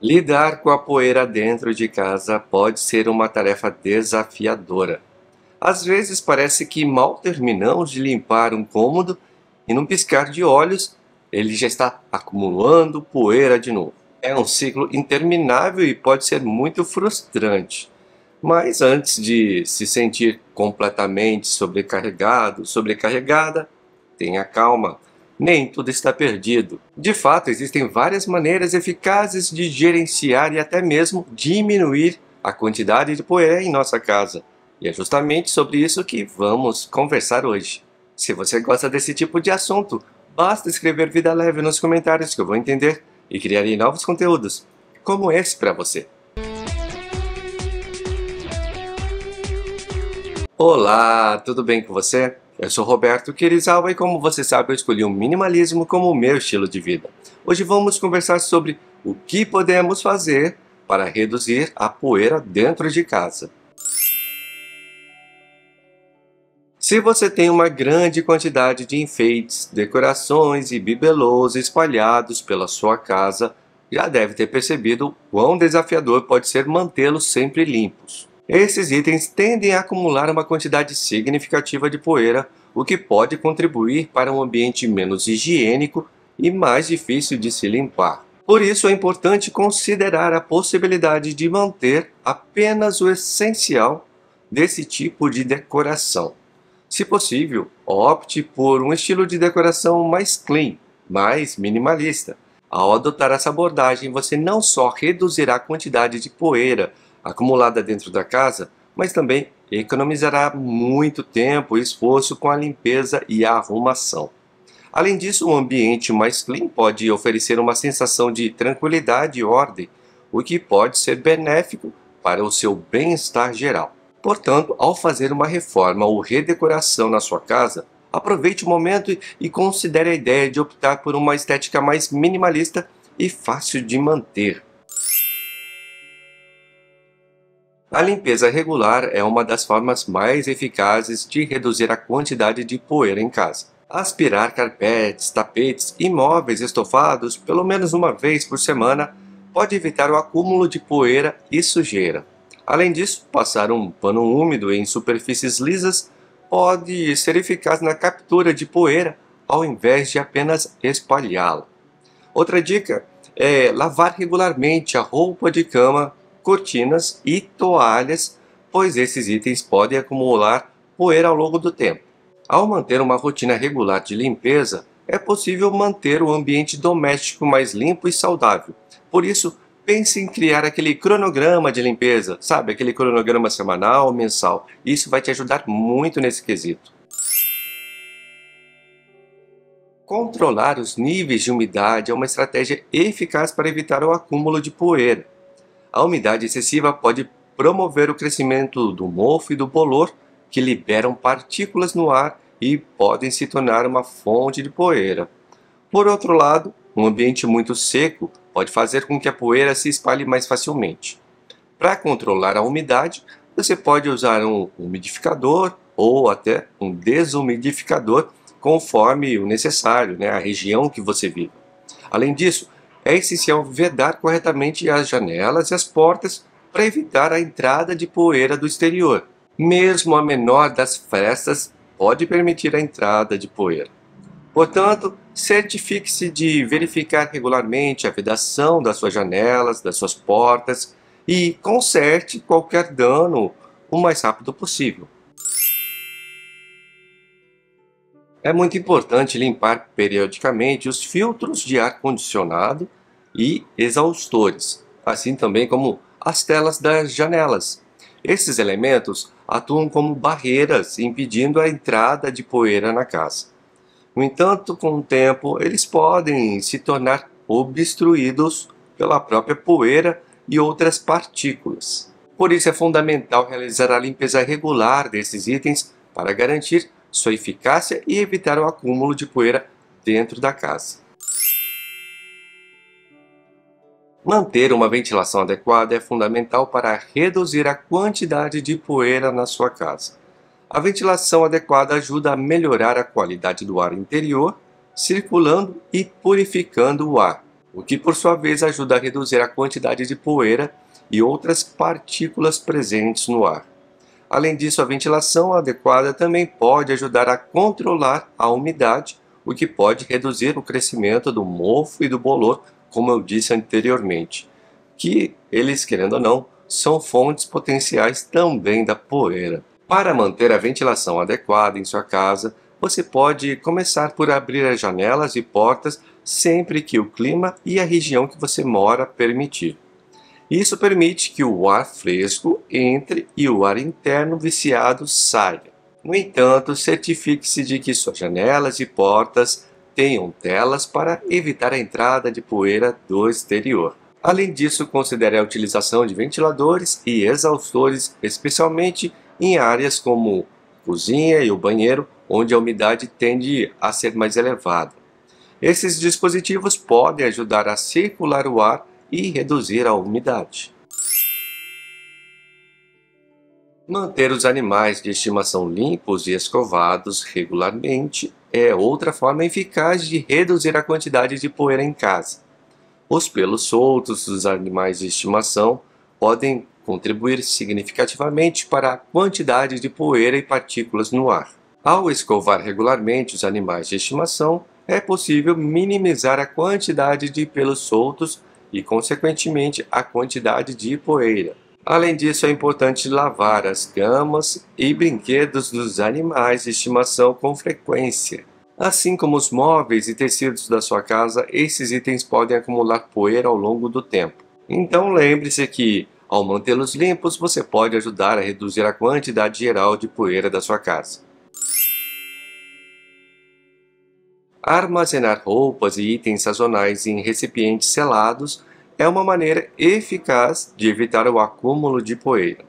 Lidar com a poeira dentro de casa pode ser uma tarefa desafiadora. Às vezes parece que mal terminamos de limpar um cômodo e num piscar de olhos ele já está acumulando poeira de novo. É um ciclo interminável e pode ser muito frustrante. Mas antes de se sentir completamente sobrecarregado, sobrecarregada, tenha calma nem tudo está perdido. De fato, existem várias maneiras eficazes de gerenciar e até mesmo diminuir a quantidade de poeira em nossa casa. E é justamente sobre isso que vamos conversar hoje. Se você gosta desse tipo de assunto, basta escrever Vida Leve nos comentários que eu vou entender e criarei novos conteúdos, como esse para você. Olá, tudo bem com você? Eu sou Roberto Quirizawa e como você sabe eu escolhi o minimalismo como o meu estilo de vida. Hoje vamos conversar sobre o que podemos fazer para reduzir a poeira dentro de casa. Se você tem uma grande quantidade de enfeites, decorações e bibelôs espalhados pela sua casa, já deve ter percebido quão desafiador pode ser mantê-los sempre limpos. Esses itens tendem a acumular uma quantidade significativa de poeira, o que pode contribuir para um ambiente menos higiênico e mais difícil de se limpar. Por isso, é importante considerar a possibilidade de manter apenas o essencial desse tipo de decoração. Se possível, opte por um estilo de decoração mais clean, mais minimalista. Ao adotar essa abordagem, você não só reduzirá a quantidade de poeira acumulada dentro da casa, mas também economizará muito tempo e esforço com a limpeza e a arrumação. Além disso, um ambiente mais clean pode oferecer uma sensação de tranquilidade e ordem, o que pode ser benéfico para o seu bem-estar geral. Portanto, ao fazer uma reforma ou redecoração na sua casa, aproveite o momento e considere a ideia de optar por uma estética mais minimalista e fácil de manter. A limpeza regular é uma das formas mais eficazes de reduzir a quantidade de poeira em casa. Aspirar carpetes, tapetes e móveis estofados pelo menos uma vez por semana pode evitar o acúmulo de poeira e sujeira. Além disso, passar um pano úmido em superfícies lisas pode ser eficaz na captura de poeira ao invés de apenas espalhá-la. Outra dica é lavar regularmente a roupa de cama cortinas e toalhas, pois esses itens podem acumular poeira ao longo do tempo. Ao manter uma rotina regular de limpeza, é possível manter o ambiente doméstico mais limpo e saudável. Por isso, pense em criar aquele cronograma de limpeza, sabe? Aquele cronograma semanal ou mensal. Isso vai te ajudar muito nesse quesito. Controlar os níveis de umidade é uma estratégia eficaz para evitar o acúmulo de poeira a umidade excessiva pode promover o crescimento do mofo e do bolor, que liberam partículas no ar e podem se tornar uma fonte de poeira. Por outro lado, um ambiente muito seco pode fazer com que a poeira se espalhe mais facilmente. Para controlar a umidade, você pode usar um umidificador ou até um desumidificador conforme o necessário, né, a região que você vive. Além disso, é essencial vedar corretamente as janelas e as portas para evitar a entrada de poeira do exterior. Mesmo a menor das frestas pode permitir a entrada de poeira. Portanto, certifique-se de verificar regularmente a vedação das suas janelas, das suas portas e conserte qualquer dano o mais rápido possível. É muito importante limpar periodicamente os filtros de ar-condicionado e exaustores, assim também como as telas das janelas. Esses elementos atuam como barreiras, impedindo a entrada de poeira na casa. No entanto, com o tempo, eles podem se tornar obstruídos pela própria poeira e outras partículas. Por isso, é fundamental realizar a limpeza regular desses itens para garantir sua eficácia e evitar o acúmulo de poeira dentro da casa. Manter uma ventilação adequada é fundamental para reduzir a quantidade de poeira na sua casa. A ventilação adequada ajuda a melhorar a qualidade do ar interior, circulando e purificando o ar, o que por sua vez ajuda a reduzir a quantidade de poeira e outras partículas presentes no ar. Além disso, a ventilação adequada também pode ajudar a controlar a umidade, o que pode reduzir o crescimento do mofo e do bolor, como eu disse anteriormente, que eles, querendo ou não, são fontes potenciais também da poeira. Para manter a ventilação adequada em sua casa, você pode começar por abrir as janelas e portas sempre que o clima e a região que você mora permitir. Isso permite que o ar fresco entre e o ar interno viciado saia. No entanto, certifique-se de que suas janelas e portas tenham telas para evitar a entrada de poeira do exterior. Além disso, considere a utilização de ventiladores e exaustores, especialmente em áreas como cozinha e o banheiro, onde a umidade tende a ser mais elevada. Esses dispositivos podem ajudar a circular o ar e reduzir a umidade. Manter os animais de estimação limpos e escovados regularmente é outra forma eficaz de reduzir a quantidade de poeira em casa. Os pelos soltos dos animais de estimação podem contribuir significativamente para a quantidade de poeira e partículas no ar. Ao escovar regularmente os animais de estimação, é possível minimizar a quantidade de pelos soltos e, consequentemente, a quantidade de poeira. Além disso, é importante lavar as camas e brinquedos dos animais de estimação com frequência. Assim como os móveis e tecidos da sua casa, esses itens podem acumular poeira ao longo do tempo. Então lembre-se que, ao mantê-los limpos, você pode ajudar a reduzir a quantidade geral de poeira da sua casa. Armazenar roupas e itens sazonais em recipientes selados é uma maneira eficaz de evitar o acúmulo de poeira.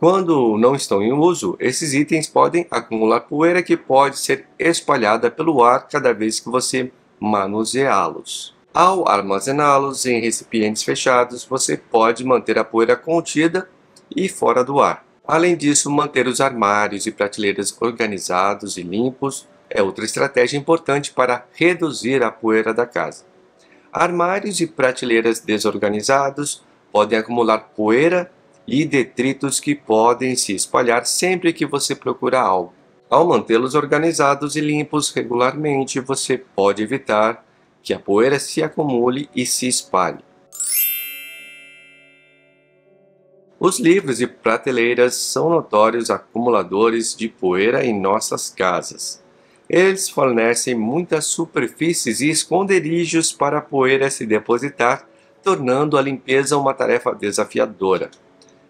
Quando não estão em uso, esses itens podem acumular poeira que pode ser espalhada pelo ar cada vez que você manuseá-los. Ao armazená-los em recipientes fechados, você pode manter a poeira contida e fora do ar. Além disso, manter os armários e prateleiras organizados e limpos é outra estratégia importante para reduzir a poeira da casa. Armários e prateleiras desorganizados podem acumular poeira e detritos que podem se espalhar sempre que você procura algo. Ao mantê-los organizados e limpos regularmente, você pode evitar que a poeira se acumule e se espalhe. Os livros e prateleiras são notórios acumuladores de poeira em nossas casas. Eles fornecem muitas superfícies e esconderijos para a poeira se depositar, tornando a limpeza uma tarefa desafiadora.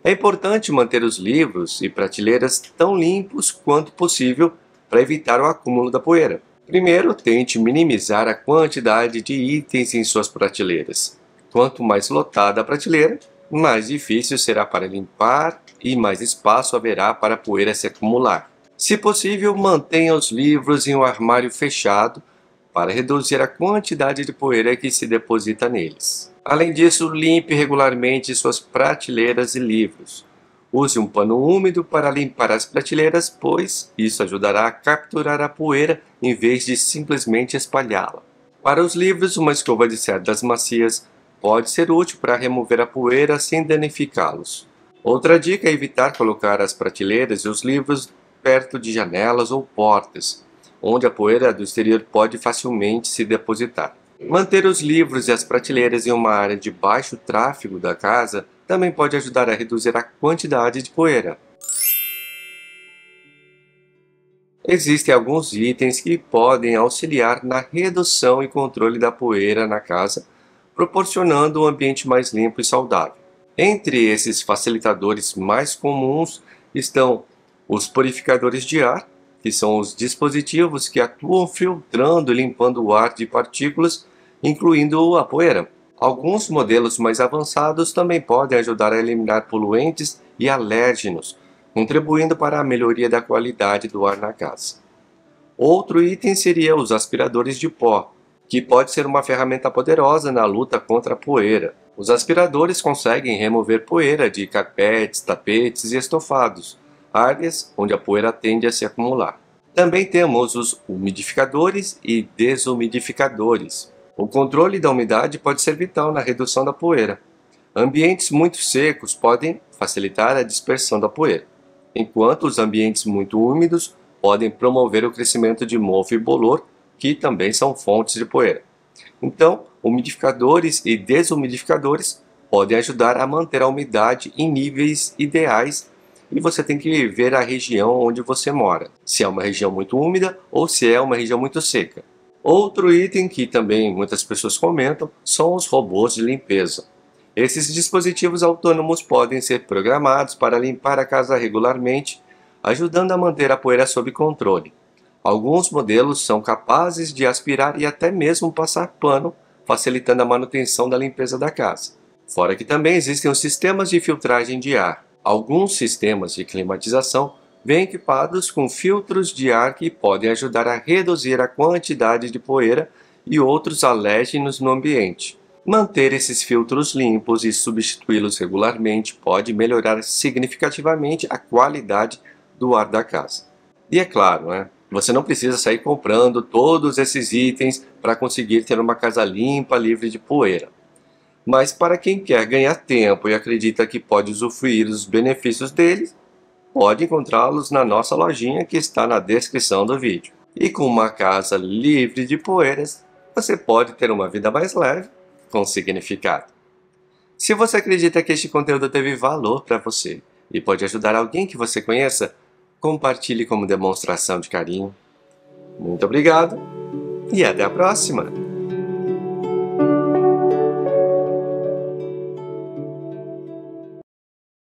É importante manter os livros e prateleiras tão limpos quanto possível para evitar o acúmulo da poeira. Primeiro, tente minimizar a quantidade de itens em suas prateleiras. Quanto mais lotada a prateleira, mais difícil será para limpar e mais espaço haverá para a poeira se acumular. Se possível, mantenha os livros em um armário fechado para reduzir a quantidade de poeira que se deposita neles. Além disso, limpe regularmente suas prateleiras e livros. Use um pano úmido para limpar as prateleiras, pois isso ajudará a capturar a poeira em vez de simplesmente espalhá-la. Para os livros, uma escova de cerdas macias pode ser útil para remover a poeira sem danificá-los. Outra dica é evitar colocar as prateleiras e os livros perto de janelas ou portas, onde a poeira do exterior pode facilmente se depositar. Manter os livros e as prateleiras em uma área de baixo tráfego da casa também pode ajudar a reduzir a quantidade de poeira. Existem alguns itens que podem auxiliar na redução e controle da poeira na casa, proporcionando um ambiente mais limpo e saudável. Entre esses facilitadores mais comuns estão os purificadores de ar, que são os dispositivos que atuam filtrando e limpando o ar de partículas, incluindo a poeira. Alguns modelos mais avançados também podem ajudar a eliminar poluentes e alérgenos, contribuindo para a melhoria da qualidade do ar na casa. Outro item seria os aspiradores de pó, que pode ser uma ferramenta poderosa na luta contra a poeira. Os aspiradores conseguem remover poeira de carpetes, tapetes e estofados, áreas onde a poeira tende a se acumular. Também temos os umidificadores e desumidificadores. O controle da umidade pode ser vital na redução da poeira. Ambientes muito secos podem facilitar a dispersão da poeira, enquanto os ambientes muito úmidos podem promover o crescimento de mofo e bolor, que também são fontes de poeira. Então, umidificadores e desumidificadores podem ajudar a manter a umidade em níveis ideais e você tem que ver a região onde você mora, se é uma região muito úmida ou se é uma região muito seca. Outro item que também muitas pessoas comentam são os robôs de limpeza. Esses dispositivos autônomos podem ser programados para limpar a casa regularmente, ajudando a manter a poeira sob controle. Alguns modelos são capazes de aspirar e até mesmo passar pano, facilitando a manutenção da limpeza da casa. Fora que também existem os sistemas de filtragem de ar. Alguns sistemas de climatização vêm equipados com filtros de ar que podem ajudar a reduzir a quantidade de poeira e outros alérgenos no ambiente. Manter esses filtros limpos e substituí-los regularmente pode melhorar significativamente a qualidade do ar da casa. E é claro, né? você não precisa sair comprando todos esses itens para conseguir ter uma casa limpa, livre de poeira. Mas para quem quer ganhar tempo e acredita que pode usufruir dos benefícios deles, pode encontrá-los na nossa lojinha que está na descrição do vídeo. E com uma casa livre de poeiras, você pode ter uma vida mais leve, com significado. Se você acredita que este conteúdo teve valor para você e pode ajudar alguém que você conheça, compartilhe como demonstração de carinho. Muito obrigado e até a próxima!